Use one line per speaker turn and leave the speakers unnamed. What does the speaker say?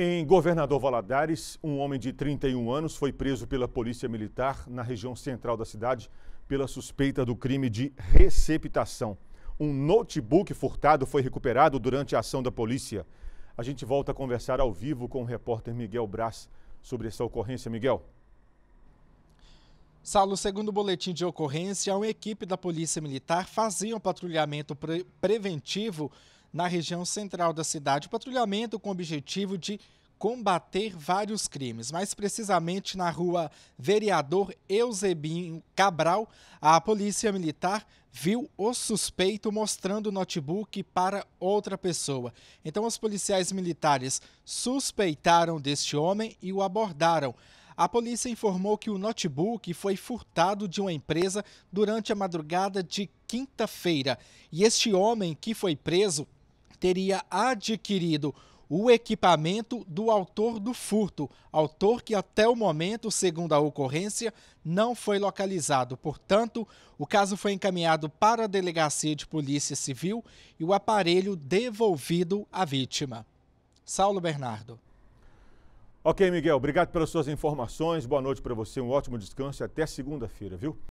Em Governador Valadares, um homem de 31 anos foi preso pela Polícia Militar na região central da cidade pela suspeita do crime de receptação. Um notebook furtado foi recuperado durante a ação da polícia. A gente volta a conversar ao
vivo com o repórter Miguel Braz sobre essa ocorrência. Miguel. Saulo, segundo o boletim de ocorrência, uma equipe da Polícia Militar fazia um patrulhamento pre preventivo na região central da cidade. patrulhamento com o objetivo de combater vários crimes, mais precisamente na rua Vereador Eusebinho Cabral, a polícia militar viu o suspeito mostrando o notebook para outra pessoa. Então os policiais militares suspeitaram deste homem e o abordaram. A polícia informou que o notebook foi furtado de uma empresa durante a madrugada de quinta-feira e este homem que foi preso teria adquirido o equipamento do autor do furto, autor que até o momento, segundo a ocorrência, não foi localizado. Portanto, o caso foi encaminhado para a delegacia de polícia civil e o aparelho devolvido à vítima. Saulo Bernardo.
Ok, Miguel, obrigado pelas suas informações. Boa noite para você, um ótimo descanso e até segunda-feira, viu?